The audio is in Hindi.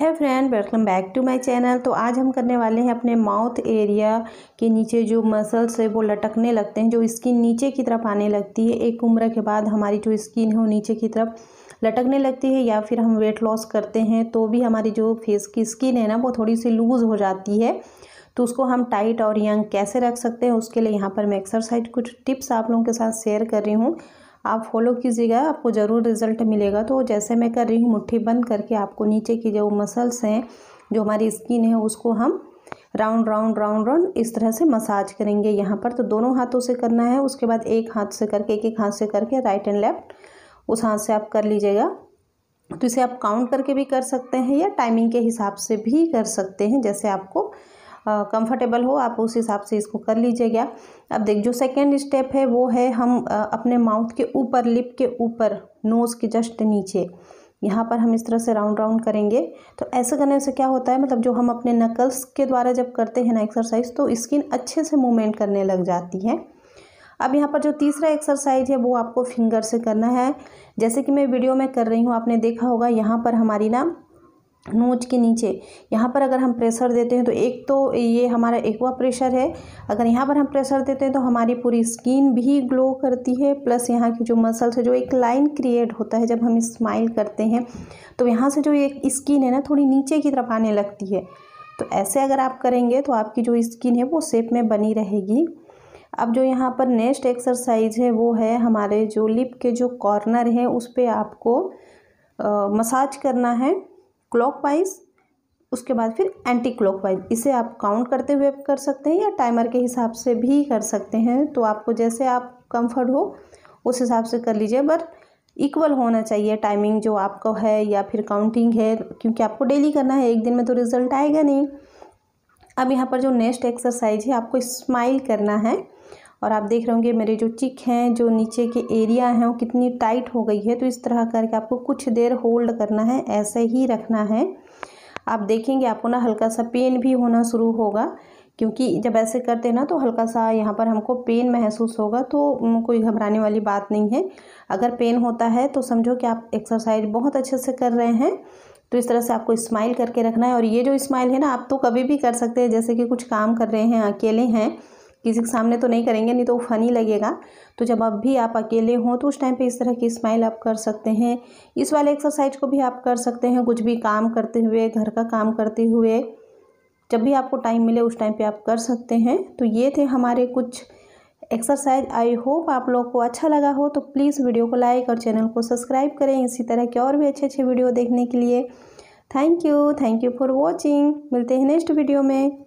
है friend welcome back to my channel तो आज हम करने वाले हैं अपने माउथ एरिया के नीचे जो मसल्स है वो लटकने लगते हैं जो स्किन नीचे की तरफ आने लगती है एक उम्र के बाद हमारी जो स्किन है वो नीचे की तरफ लटकने लगती है या फिर हम वेट लॉस करते हैं तो भी हमारी जो फेस की स्किन है ना वो थोड़ी सी लूज़ हो जाती है तो उसको हम टाइट और यंग कैसे रख सकते हैं उसके लिए यहाँ पर मैं एक्सरसाइज कुछ टिप्स आप लोगों के साथ शेयर कर रही हूँ आप फॉलो कीजिएगा आपको ज़रूर रिज़ल्ट मिलेगा तो जैसे मैं कर रही हूँ मुट्ठी बंद करके आपको नीचे की जो मसल्स हैं जो हमारी स्किन है उसको हम राउंड राउंड राउंड राउंड इस तरह से मसाज करेंगे यहाँ पर तो दोनों हाथों से करना है उसके बाद एक हाथ से करके एक एक हाथ से करके राइट एंड लेफ्ट उस हाथ से आप कर लीजिएगा तो इसे आप काउंट करके भी कर सकते हैं या टाइमिंग के हिसाब से भी कर सकते हैं जैसे आपको कंफर्टेबल हो आप उस हिसाब से इसको कर लीजिएगा अब देख जो सेकेंड स्टेप है वो है हम अपने माउथ के ऊपर लिप के ऊपर नोज़ के जस्ट नीचे यहाँ पर हम इस तरह से राउंड राउंड करेंगे तो ऐसे करने से क्या होता है मतलब जो हम अपने नकल्स के द्वारा जब करते हैं ना एक्सरसाइज तो स्किन अच्छे से मूवमेंट करने लग जाती है अब यहाँ पर जो तीसरा एक्सरसाइज है वो आपको फिंगर से करना है जैसे कि मैं वीडियो में कर रही हूँ आपने देखा होगा यहाँ पर हमारी ना नोज के नीचे यहाँ पर अगर हम प्रेशर देते हैं तो एक तो ये हमारा एक्वा प्रेशर है अगर यहाँ पर हम प्रेशर देते हैं तो हमारी पूरी स्किन भी ग्लो करती है प्लस यहाँ की जो मसल्स है जो एक लाइन क्रिएट होता है जब हम स्माइल करते हैं तो यहाँ से जो एक स्किन है ना थोड़ी नीचे की तरफ आने लगती है तो ऐसे अगर आप करेंगे तो आपकी जो स्किन है वो सेप में बनी रहेगी अब जो यहाँ पर नेक्स्ट एक्सरसाइज है वो है हमारे जो लिप के जो कॉर्नर हैं उस पर आपको मसाज करना है क्लॉकवाइज उसके बाद फिर एंटी क्लॉकवाइज इसे आप काउंट करते हुए कर सकते हैं या टाइमर के हिसाब से भी कर सकते हैं तो आपको जैसे आप कंफर्ट हो उस हिसाब से कर लीजिए बट इक्वल होना चाहिए टाइमिंग जो आपको है या फिर काउंटिंग है क्योंकि आपको डेली करना है एक दिन में तो रिजल्ट आएगा नहीं अब यहाँ पर जो नेक्स्ट एक्सरसाइज है आपको स्माइल करना है और आप देख रहे होंगे मेरे जो चिक हैं जो नीचे के एरिया हैं वो कितनी टाइट हो गई है तो इस तरह करके आपको कुछ देर होल्ड करना है ऐसे ही रखना है आप देखेंगे आपको ना हल्का सा पेन भी होना शुरू होगा क्योंकि जब ऐसे करते हैं ना तो हल्का सा यहाँ पर हमको पेन महसूस होगा तो कोई घबराने वाली बात नहीं है अगर पेन होता है तो समझो कि आप एक्सरसाइज बहुत अच्छे से कर रहे हैं तो इस तरह से आपको स्माइल करके रखना है और ये जो स्माइल है ना आप तो कभी भी कर सकते हैं जैसे कि कुछ काम कर रहे हैं अकेले हैं किसी के सामने तो नहीं करेंगे नहीं तो फ़नी लगेगा तो जब अब भी आप अकेले हों तो उस टाइम पे इस तरह की स्माइल आप कर सकते हैं इस वाले एक्सरसाइज को भी आप कर सकते हैं कुछ भी काम करते हुए घर का काम करते हुए जब भी आपको टाइम मिले उस टाइम पे आप कर सकते हैं तो ये थे हमारे कुछ एक्सरसाइज आई होप आप लोग को अच्छा लगा हो तो प्लीज़ वीडियो को लाइक और चैनल को सब्सक्राइब करें इसी तरह के और भी अच्छे अच्छे वीडियो देखने के लिए thank you thank you for watching मिलते हैं नेक्स्ट वीडियो में